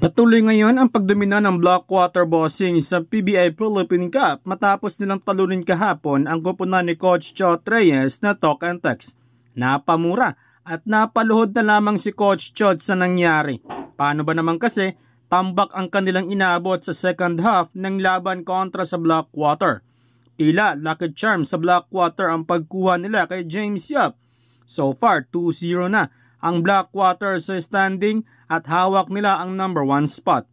Patuloy ngayon ang pagdomina ng block water bossing sa PBA Philippine Cup matapos nilang talunin kahapon ang kupunan ni Coach Chot Reyes na talk and text. Napamura at napaluhod na lamang si Coach Chot sa nangyari. Paano ba naman kasi tambak ang kanilang inaabot sa second half ng laban kontra sa Blackwater. Tila lucky charm sa Blackwater ang pagkuha nila kay James Yap. So far 2-0 na ang Blackwater sa standing at hawak nila ang number 1 spot.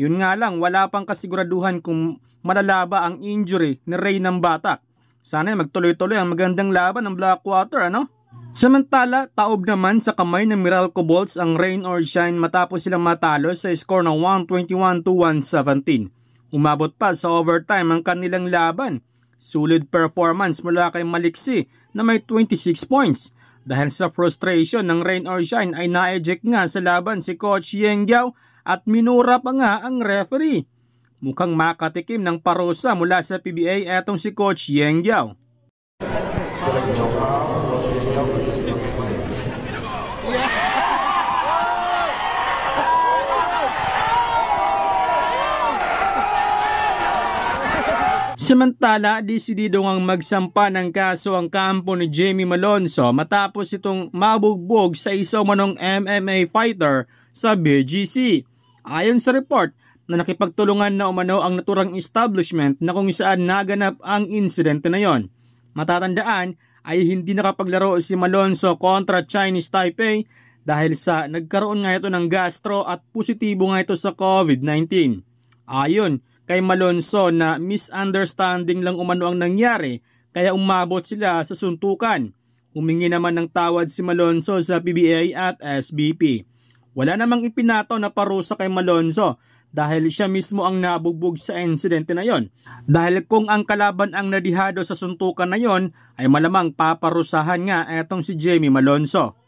Yun nga lang, wala pang kasiguraduhan kung malalaba ang injury ni Ray ng Batak. Sana magtuloy-tuloy ang magandang laban ng Blackwater, ano? Samantala, taob naman sa kamay ng Meralco Bolts ang rain or shine matapos silang matalo sa score na 121 to 117. Umabot pa sa overtime ang kanilang laban. Solid performance mula kay Maliksi na may 26 points dahil sa frustration ng rain or shine ay na-eject nga sa laban si Coach Yengyao at minura pa nga ang referee. Mukhang makatikim ng parusa mula sa PBA etong si Coach Yengyao. Yeah. Samantala, desidido ngang magsampa ng kaso ang kampo ni Jamie Malonzo matapos itong mabugbog sa isang manong MMA fighter sa BGC. Ayon sa report, na nakipagtulungan na umano ang naturang establishment na kung saan naganap ang insidente na yon. Matatandaan ay hindi nakapaglaro si Malonzo kontra Chinese Taipei dahil sa nagkaroon nga ito ng gastro at positibo nga ito sa COVID-19. Ayon kay Malonzo na misunderstanding lang umano ang nangyari kaya umabot sila sa suntukan. Humingi naman ng tawad si Malonzo sa PBA at SBP. Wala namang ipinato na parusa kay Malonzo dahil siya mismo ang nabugbog sa insidente na yon. Dahil kung ang kalaban ang nadihado sa suntukan na yon ay malamang paparusahan nga etong si Jamie Malonzo.